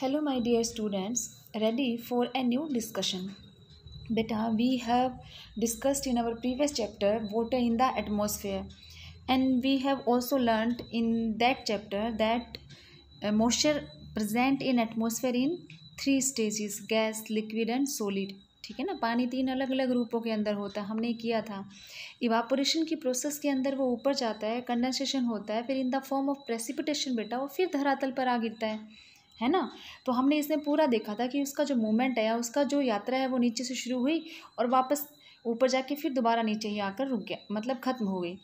hello my dear students ready for a new discussion बेटा we have discussed in our previous chapter water in the atmosphere and we have also learned in that chapter that moisture present in atmosphere in three stages gas liquid and solid ठीक है ना पानी तीन अलग अलग रूपों के अंदर होता है हमने किया था इवापोरेशन की प्रोसेस के अंदर वो ऊपर जाता है कंडेंसेशन होता है फिर in the form of precipitation बेटा वो फिर धरातल पर आ गिरता है है ना तो हमने इसमें पूरा देखा था कि उसका जो मूवमेंट है या उसका जो यात्रा है वो नीचे से शुरू हुई और वापस ऊपर जाके फिर दोबारा नीचे ही आकर रुक गया मतलब ख़त्म हो गई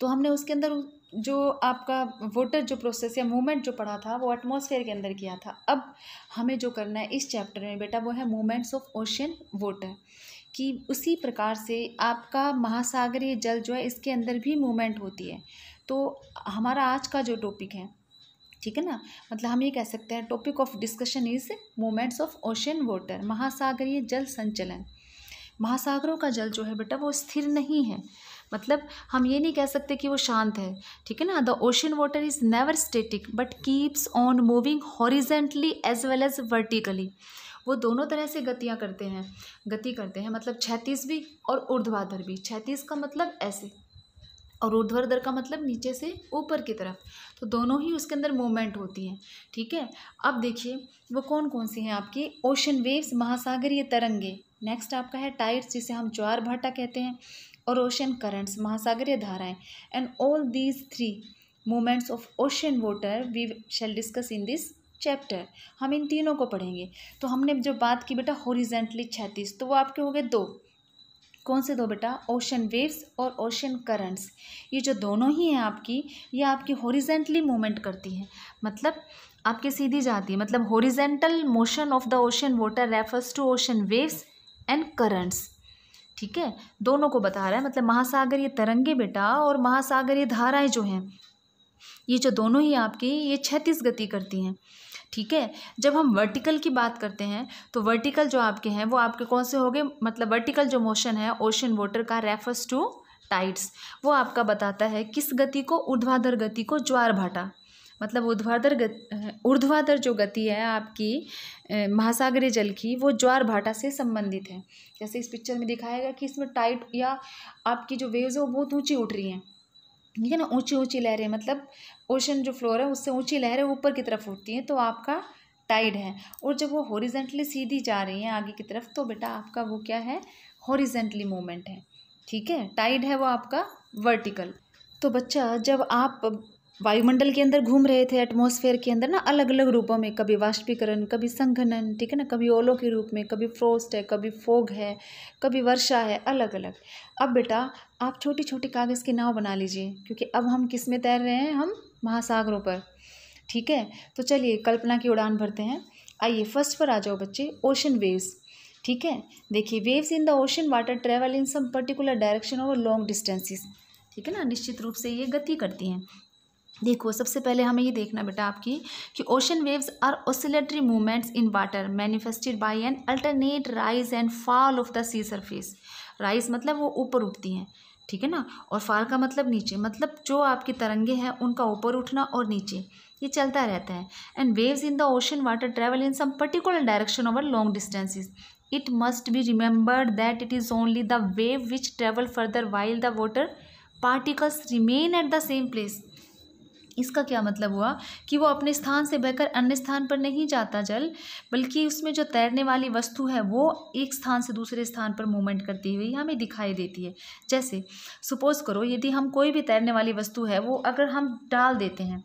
तो हमने उसके अंदर जो आपका वोटर जो प्रोसेस या मूवमेंट जो पढ़ा था वो एटमोसफेयर के अंदर किया था अब हमें जो करना है इस चैप्टर में बेटा वो है मूवमेंट्स ऑफ ओशन वोटर कि उसी प्रकार से आपका महासागरीय जल जो है इसके अंदर भी मूवमेंट होती है तो हमारा आज का जो टॉपिक है ठीक है ना मतलब हम ये कह सकते हैं topic of discussion is moments of ocean water महासागरीय जल संचलन महासागरों का जल जो है बेटा वो स्थिर नहीं है मतलब हम ये नहीं कह सकते कि वो शांत है ठीक है ना the ocean water is never static but keeps on moving horizontally as well as vertically वो दोनों तरह से गतियाँ करते हैं गति करते हैं मतलब छैतीस भी और ऊर्ध्वाधर भी छैतीस का मतलब ऐसे और ऊर्ध्वाधर का मतलब नीचे से ऊपर की तरफ तो दोनों ही उसके अंदर मूवमेंट होती हैं ठीक है अब देखिए वो कौन कौन सी हैं आपकी ओशन वेव्स महासागरीय तरंगे नेक्स्ट आपका है टाइड्स जिसे हम ज्वार भाटा कहते हैं और ओशन करंट्स महासागरीय धाराएं and all these three movements of ocean water we shall discuss in this chapter हम इन तीनों को पढ़ेंगे तो हमने जो बात की बेटा हॉरिजेंटली छत्तीस तो वो आपके हो गए दो कौन से दो बेटा ओशन वेव्स और ओशन करंट्स ये जो दोनों ही हैं आपकी ये आपकी हॉरिजेंटली मूवमेंट करती हैं मतलब आपके सीधी जाती है मतलब horizontal motion of the ocean water refers to ocean waves and currents ठीक है दोनों को बता रहा है मतलब महासागर ये तरंगे बेटा और महासागर ये धाराएं जो हैं ये जो दोनों ही आपकी ये छत्तीस गति करती हैं ठीक है जब हम वर्टिकल की बात करते हैं तो वर्टिकल जो आपके हैं वो आपके कौन से हो गए मतलब वर्टिकल जो मोशन है ओशन वाटर का रेफर्स टू टाइड्स वो आपका बताता है किस गति को ऊर्ध्वाधर गति को ज्वार भाटा मतलब ऊर्ध्वाधर ऊर्ध्वाधर जो गति है आपकी महासागरीय जल की वो ज्वार भाटा से संबंधित है जैसे इस पिक्चर में दिखाया गया कि इसमें टाइट या आपकी जो वेव्स है वो बहुत ऊँची उठ रही हैं ठीक है ना ऊंची ऊंची लहरें मतलब ओशन जो फ्लोर है उससे ऊंची लहरें ऊपर की तरफ उठती हैं तो आपका टाइड है और जब वो हॉरिजेंटली सीधी जा रही हैं आगे की तरफ तो बेटा आपका वो क्या है हॉरिजेंटली मूवमेंट है ठीक है टाइड है वो आपका वर्टिकल तो बच्चा जब आप वायुमंडल के अंदर घूम रहे थे एटमॉस्फेयर के अंदर ना अलग अलग रूपों में कभी वाष्पीकरण कभी संघनन ठीक है ना कभी ओलों के रूप में कभी फ्रोस्ट है कभी फोग है कभी वर्षा है अलग अलग अब बेटा आप छोटी छोटी कागज़ की नाव बना लीजिए क्योंकि अब हम किस में तैर रहे हैं हम महासागरों पर ठीक है तो चलिए कल्पना की उड़ान भरते हैं आइए फर्स्ट पर आ जाओ बच्चे ओशन वेव्स ठीक है देखिए waves in the ocean water travel in some particular direction और लॉन्ग डिस्टेंसेस ठीक है ना निश्चित रूप से ये गति करती हैं देखो सबसे पहले हमें ये देखना बेटा आपकी कि ocean waves are oscillatory movements in water manifested by an alternate rise and fall of the sea surface rise मतलब वो ऊपर उठती हैं ठीक है ना और फाल का मतलब नीचे मतलब जो आपकी तरंगे हैं उनका ऊपर उठना और नीचे ये चलता रहता है and waves in the ocean water travel in some particular direction over long distances it must be remembered that it is only the wave which travel further while the water particles remain at the same place इसका क्या मतलब हुआ कि वो अपने स्थान से बहकर अन्य स्थान पर नहीं जाता जल बल्कि उसमें जो तैरने वाली वस्तु है वो एक स्थान से दूसरे स्थान पर मूवमेंट करती हुई हमें दिखाई देती है जैसे सपोज करो यदि हम कोई भी तैरने वाली वस्तु है वो अगर हम डाल देते हैं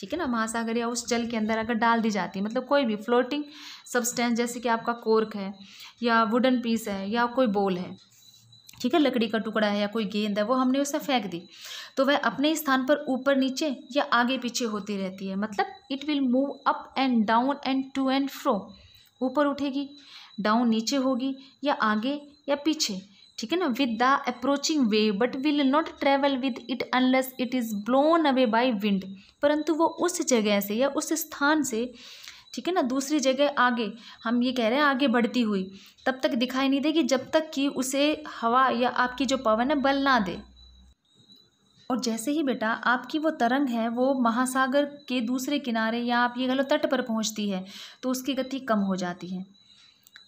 ठीक है ना महासागर या उस जल के अंदर अगर डाल दी जाती है मतलब कोई भी फ्लोटिंग सब्सटेंस जैसे कि आपका कोर्क है या वुडन पीस है या कोई बोल है ठीक है लकड़ी का टुकड़ा है या कोई गेंद है वो हमने उसे फेंक दी तो वह अपने स्थान पर ऊपर नीचे या आगे पीछे होती रहती है मतलब it will move up and down and to and fro ऊपर उठेगी डाउन नीचे होगी या आगे या पीछे ठीक है ना with the approaching wave but will not travel with it unless it is blown away by wind परंतु वो उस जगह से या उस स्थान से ठीक है ना दूसरी जगह आगे हम ये कह रहे हैं आगे बढ़ती हुई तब तक दिखाई नहीं देगी जब तक कि उसे हवा या आपकी जो पवन है बल ना दे और जैसे ही बेटा आपकी वो तरंग है वो महासागर के दूसरे किनारे या आप ये कह लो तट पर पहुंचती है तो उसकी गति कम हो जाती है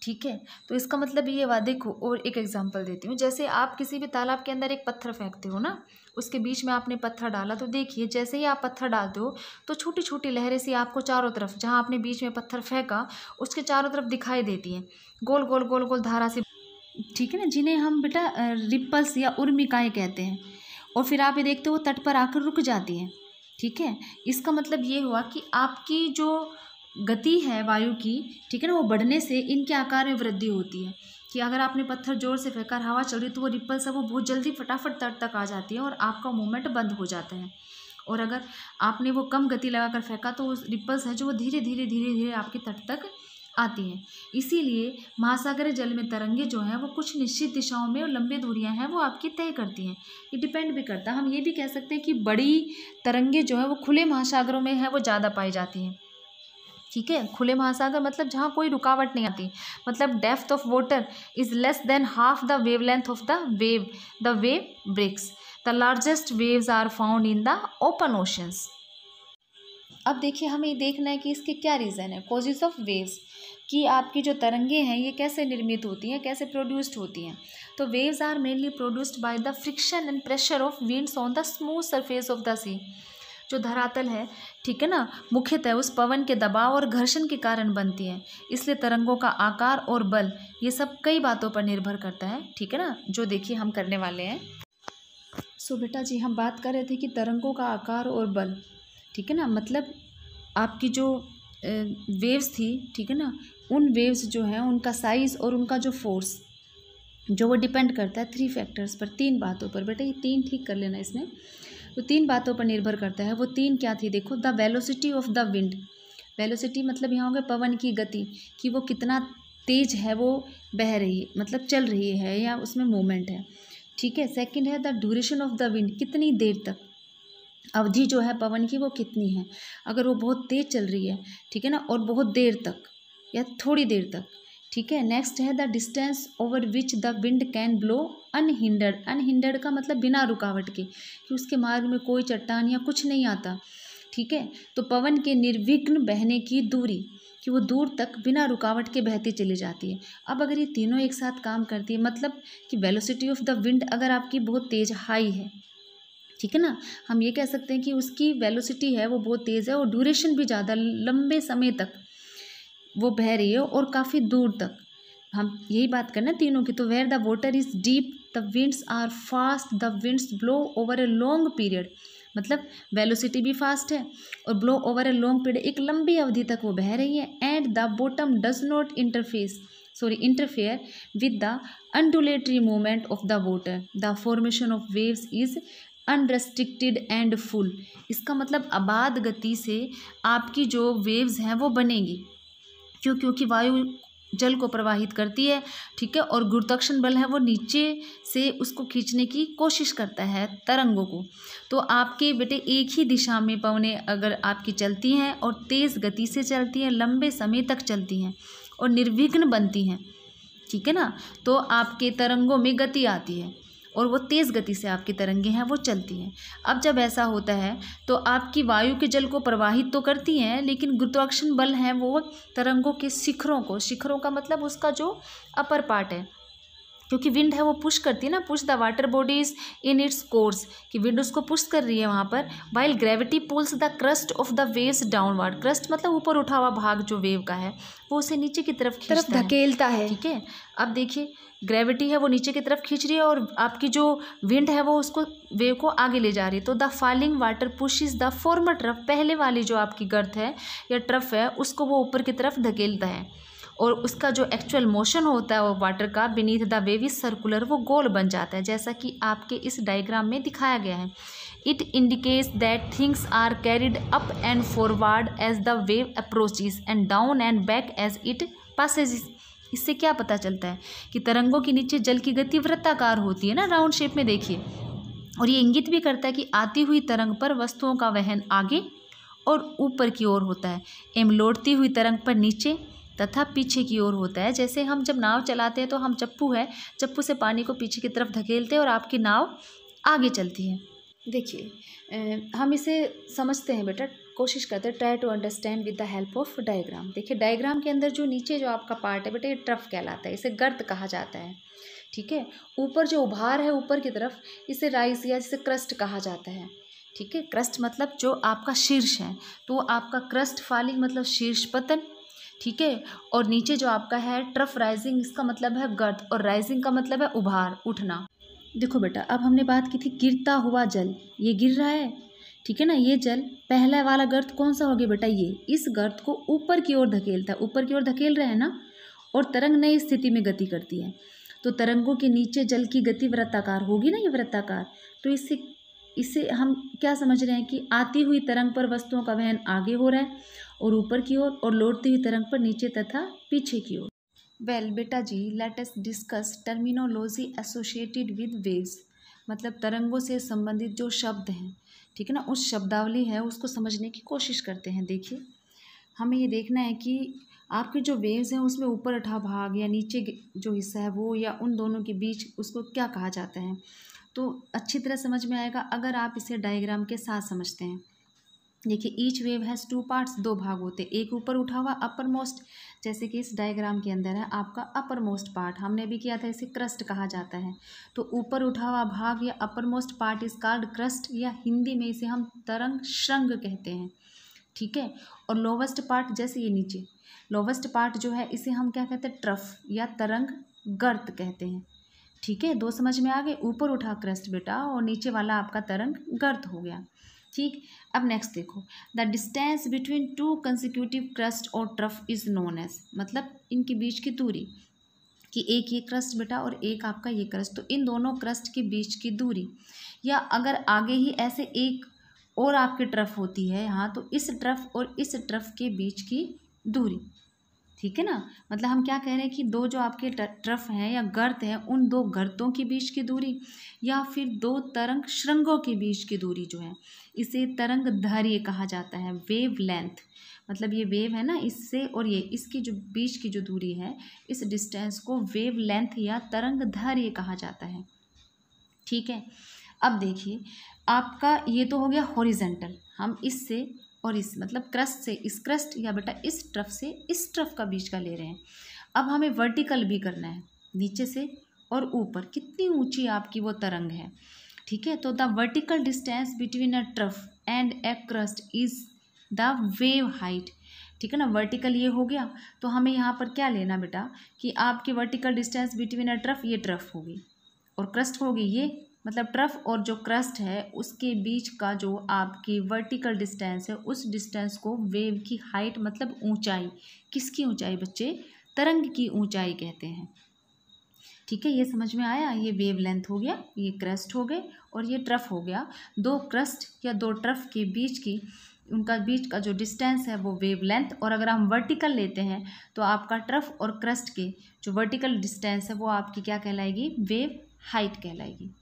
ठीक है तो इसका मतलब ये हुआ देखो और एक एग्जांपल देती हूँ जैसे आप किसी भी तालाब के अंदर एक पत्थर फेंकते हो ना उसके बीच में आपने पत्थर डाला तो देखिए जैसे ही आप पत्थर डालते हो तो छोटी छोटी लहरें सी आपको चारों तरफ जहाँ आपने बीच में पत्थर फेंका उसके चारों तरफ दिखाई देती हैं गोल गोल गोल गोल धारा से ठीक है ना जिन्हें हम बेटा रिपल्स या उर्मिकाएँ कहते हैं और फिर आप ये देखते हो तट पर आकर रुक जाती है ठीक है इसका मतलब ये हुआ कि आपकी जो गति है वायु की ठीक है ना वो बढ़ने से इनके आकार में वृद्धि होती है कि अगर आपने पत्थर जोर से फेंका हवा चल रही तो वो रिपल्स है वो बहुत जल्दी फटाफट तट तक आ जाती है और आपका मूवमेंट बंद हो जाता है और अगर आपने वो कम गति लगाकर फेंका तो वो रिपल्स हैं जो वो धीरे धीरे धीरे धीरे आपके तट तक आती हैं इसीलिए महासागर जल में तरंगे जो हैं वो कुछ निश्चित दिशाओं में और लंबी दूरियां हैं वो आपकी तय करती हैं ये डिपेंड भी करता है हम ये भी कह सकते हैं कि बड़ी तरंगे जो हैं वो खुले महासागरों में हैं वो ज़्यादा पाई जाती हैं ठीक है खुले महासागर मतलब जहाँ कोई रुकावट नहीं आती मतलब depth of water is less than half the wave length of the wave the wave breaks the largest waves are found in the open oceans अब देखिए हमें देखना है कि इसके क्या रीज़न है कॉजेज़ ऑफ वेव्स कि आपकी जो तरंगे हैं ये कैसे निर्मित होती हैं कैसे प्रोड्यूस्ड होती हैं तो waves are mainly produced by the friction and pressure of winds on the smooth surface of the sea जो धरातल है ठीक है ना मुख्यतः उस पवन के दबाव और घर्षण के कारण बनती है इसलिए तरंगों का आकार और बल ये सब कई बातों पर निर्भर करता है ठीक है ना जो देखिए हम करने वाले हैं सो बेटा जी हम बात कर रहे थे कि तरंगों का आकार और बल ठीक है ना मतलब आपकी जो वेव्स थी ठीक है ना उन वेव्स जो हैं उनका साइज़ और उनका जो फोर्स जो वो डिपेंड करता है थ्री फैक्टर्स पर तीन बातों पर बेटा ये तीन ठीक कर लेना इसमें तो तीन बातों पर निर्भर करता है वो तीन क्या थी देखो the velocity of the wind velocity मतलब यहाँ होंगे पवन की गति कि वो कितना तेज है वो बह रही है मतलब चल रही है या उसमें मोमेंट है ठीक है सेकंड है the duration of the wind कितनी देर तक अवधि जो है पवन की वो कितनी है अगर वो बहुत तेज चल रही है ठीक है ना और बहुत देर तक या थोड़ी देर तक ठीक है नेक्स्ट है the distance over which the wind can blow unhindered unhindered का मतलब बिना रुकावट के कि उसके मार्ग में कोई चट्टान या कुछ नहीं आता ठीक है तो पवन के निर्विघ्न बहने की दूरी कि वो दूर तक बिना रुकावट के बहती चली जाती है अब अगर ये तीनों एक साथ काम करती है मतलब कि वेलोसिटी ऑफ द विंड अगर आपकी बहुत तेज़ हाई है ठीक है ना हम ये कह सकते हैं कि उसकी वेलोसिटी है वो बहुत तेज़ है और ड्यूरेशन भी ज़्यादा लंबे समय तक वो बह रही है और काफ़ी दूर तक हम यही बात करना तीनों की तो where the water is deep the winds are fast the winds blow over a long period मतलब वेलोसिटी भी फास्ट है और blow over a long period एक लंबी अवधि तक वो बह रही है and the bottom does not interface sorry interfere with the undulatory movement of the water the formation of waves is unrestricted and full इसका मतलब आबाद गति से आपकी जो वेव्स हैं वो बनेगी क्यों क्योंकि वायु जल को प्रवाहित करती है ठीक है और गुरुत्वाकर्षण बल है वो नीचे से उसको खींचने की कोशिश करता है तरंगों को तो आपके बेटे एक ही दिशा में पवने अगर आपकी चलती हैं और तेज़ गति से चलती हैं लंबे समय तक चलती हैं और निर्विघ्न बनती हैं ठीक है ना तो आपके तरंगों में गति आती है और वो तेज़ गति से आपकी तरंगे हैं वो चलती हैं अब जब ऐसा होता है तो आपकी वायु के जल को प्रवाहित तो करती हैं लेकिन गुरुत्वाकर्षण बल हैं वो तरंगों के शिखरों को शिखरों का मतलब उसका जो अपर पार्ट है क्योंकि विंड है वो पुश करती है ना push the water bodies in its course कि विंड उसको पुश कर रही है वहाँ पर while gravity pulls the crust of the waves downward crust मतलब ऊपर उठा हुआ भाग जो वेव का है वो उसे नीचे की तरफ तरफ धकेलता है ठीक है अब देखिए ग्रेविटी है वो नीचे की तरफ खींच रही है और आपकी जो विंड है वो उसको वेव को आगे ले जा रही है तो the falling water push is the former trough पहले वाली जो आपकी गर्थ है या ट्रफ है उसको वो ऊपर की तरफ धकेलता है और उसका जो एक्चुअल मोशन होता है वो वाटर का beneath the wave is circular वो गोल बन जाता है जैसा कि आपके इस डायग्राम में दिखाया गया है it indicates that things are carried up and forward as the wave approaches and down and back as it passes इससे क्या पता चलता है कि तरंगों के नीचे जल की गति वृत्ताकार होती है ना राउंड शेप में देखिए और ये इंगित भी करता है कि आती हुई तरंग पर वस्तुओं का वहन आगे और ऊपर की ओर होता है एम लौटती हुई तरंग पर नीचे तथा पीछे की ओर होता है जैसे हम जब नाव चलाते हैं तो हम चप्पू है चप्पू से पानी को पीछे की तरफ धकेलते हैं और आपकी नाव आगे चलती है देखिए हम इसे समझते हैं बेटा कोशिश करते हैं try to understand with the help of diagram देखिए डायग्राम के अंदर जो नीचे जो आपका पार्ट है बेटा ये ट्रफ कहलाता है इसे गर्द कहा जाता है ठीक है ऊपर जो उभार है ऊपर की तरफ इसे राइस या जिसे क्रस्ट कहा जाता है ठीक है क्रस्ट मतलब जो आपका शीर्ष है तो आपका क्रस्ट फालिंग मतलब शीर्ष पतन ठीक है और नीचे जो आपका है ट्रफ राइजिंग इसका मतलब है गर्द और राइजिंग का मतलब है उभार उठना देखो बेटा अब हमने बात की थी गिरता हुआ जल ये गिर रहा है ठीक है ना ये जल पहला वाला गर्द कौन सा हो गया बेटा ये इस गर्द को ऊपर की ओर धकेलता है ऊपर की ओर धकेल रहा है ना और तरंग नई स्थिति में गति करती है तो तरंगों के नीचे जल की गति वृत्ताकार होगी ना ये वृत्ताकार तो इससे इससे हम क्या समझ रहे हैं कि आती हुई तरंग पर वस्तुओं का वहन आगे हो रहा है और ऊपर की ओर और लौटती हुई तरंग पर नीचे तथा पीछे की ओर वेल बेटा जी let us discuss terminology associated with waves मतलब तरंगों से संबंधित जो शब्द हैं ठीक है ना उस शब्दावली है उसको समझने की कोशिश करते हैं देखिए हमें ये देखना है कि आपके जो वेव्स हैं उसमें ऊपर उठा भाग या नीचे जो हिस्सा है वो या उन दोनों के बीच उसको क्या कहा जाता है तो अच्छी तरह समझ में आएगा अगर आप इसे डायग्राम के साथ समझते हैं देखिए each wave has two parts दो भाग होते हैं एक ऊपर उठा हुआ अपर मोस्ट जैसे कि इस डायग्राम के अंदर है आपका अपर मोस्ट पार्ट हमने भी किया था इसे क्रस्ट कहा जाता है तो ऊपर उठा हुआ भाग या upper most part is called crest या हिंदी में इसे हम तरंग श्रृंग कहते हैं ठीक है और लोवेस्ट पार्ट जैसे ये नीचे लोवेस्ट पार्ट जो है इसे हम क्या कहते हैं ट्रफ या तरंग गर्त कहते हैं ठीक है दो समझ में आ गए ऊपर उठा क्रस्ट बेटा और नीचे वाला आपका तरंग गर्त हो गया ठीक अब नेक्स्ट देखो the distance between two consecutive crest और ट्रफ इज़ नोन एज मतलब इनके बीच की दूरी कि एक ये क्रस्ट बेटा और एक आपका ये क्रस्ट तो इन दोनों क्रस्ट के बीच की दूरी या अगर आगे ही ऐसे एक और आपकी ट्रफ होती है हाँ तो इस ट्रफ और इस ट्रफ के बीच की दूरी ठीक है ना मतलब हम क्या कह रहे हैं कि दो जो आपके ट्रफ हैं या गर्त हैं उन दो गर्तों के बीच की दूरी या फिर दो तरंग श्रृंगों के बीच की दूरी जो है इसे तरंग धैर्य कहा जाता है वेव लेंथ मतलब ये वेव है ना इससे और ये इसकी जो बीच की जो दूरी है इस डिस्टेंस को वेव लेंथ या तरंग धैर्य कहा जाता है ठीक है अब देखिए आपका ये तो हो गया हॉरिजेंटल हम इससे और इस मतलब क्रस्ट से इस क्रस्ट या बेटा इस ट्रफ से इस ट्रफ का बीच का ले रहे हैं अब हमें वर्टिकल भी करना है नीचे से और ऊपर कितनी ऊंची आपकी वो तरंग है ठीक है तो the vertical distance between a trough and a crest is the wave height ठीक है ना वर्टिकल ये हो गया तो हमें यहाँ पर क्या लेना बेटा कि आपकी vertical distance between a trough ये ट्रफ होगी और क्रस्ट होगी ये मतलब ट्रफ और जो क्रस्ट है उसके बीच का जो आपकी वर्टिकल डिस्टेंस है उस डिस्टेंस को वेव की हाइट मतलब ऊंचाई किसकी ऊंचाई बच्चे तरंग की ऊंचाई कहते हैं ठीक है ये समझ में आया ये वेव लेंथ हो गया ये क्रस्ट हो गए और ये ट्रफ हो गया दो क्रस्ट या दो ट्रफ के बीच की उनका बीच का जो डिस्टेंस है वो वेव लेंथ और अगर हम वर्टिकल लेते हैं तो आपका ट्रफ और क्रस्ट के जो वर्टिकल डिस्टेंस है वो आपकी क्या कहलाएगी वेव हाइट कहलाएगी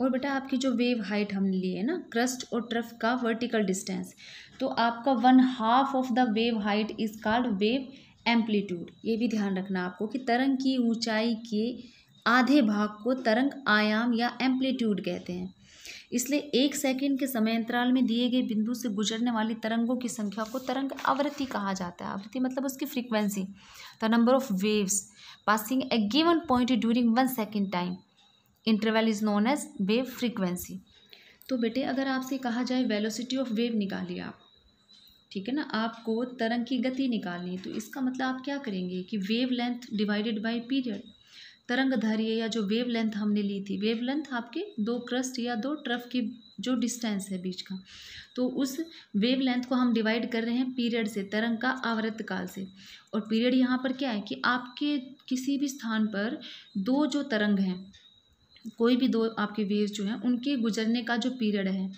और बेटा आपकी जो वेव हाइट हमने ली है ना क्रस्ट और ट्रफ का वर्टिकल डिस्टेंस तो आपका one half of the wave height is called wave amplitude ये भी ध्यान रखना आपको कि तरंग की ऊंचाई के आधे भाग को तरंग आयाम या एम्पलीट्यूड कहते हैं इसलिए एक सेकंड के समय अंतराल में दिए गए बिंदु से गुजरने वाली तरंगों की संख्या को तरंग आवृत्ति कहा जाता है आवृत्ति मतलब उसकी frequency the number of waves passing a given point during one second time interval is known as wave frequency तो बेटे अगर आपसे कहा जाए वेलोसिटी ऑफ वेव निकालिए आप ठीक है ना आपको तरंग की गति निकालनी है तो इसका मतलब आप क्या करेंगे कि wavelength divided by period तरंग धैर्य या जो वेव लेंथ हमने ली थी वेव लेंथ आपके दो क्रस्ट या दो ट्रफ की जो डिस्टेंस है बीच का तो उस वेव लेंथ को हम डिवाइड कर रहे हैं पीरियड से तरंग का आवृत काल से और पीरियड यहाँ पर क्या है कि आपके किसी भी स्थान पर दो जो तरंग हैं कोई भी दो आपके वेव जो हैं उनके गुजरने का जो पीरियड है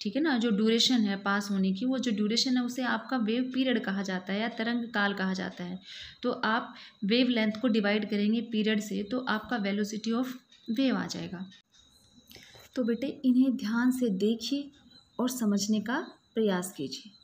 ठीक है ना जो ड्यूरेशन है पास होने की वो जो ड्यूरेशन है उसे आपका वेव पीरियड कहा जाता है या तरंग काल कहा जाता है तो आप वेव लेंथ को डिवाइड करेंगे पीरियड से तो आपका वेलोसिटी ऑफ वेव आ जाएगा तो बेटे इन्हें ध्यान से देखिए और समझने का प्रयास कीजिए